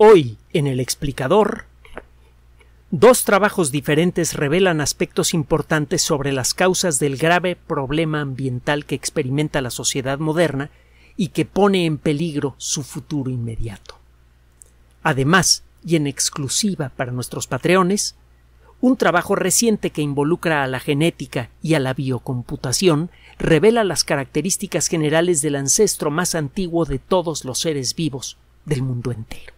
Hoy, en el explicador, dos trabajos diferentes revelan aspectos importantes sobre las causas del grave problema ambiental que experimenta la sociedad moderna y que pone en peligro su futuro inmediato. Además, y en exclusiva para nuestros patreones, un trabajo reciente que involucra a la genética y a la biocomputación revela las características generales del ancestro más antiguo de todos los seres vivos del mundo entero.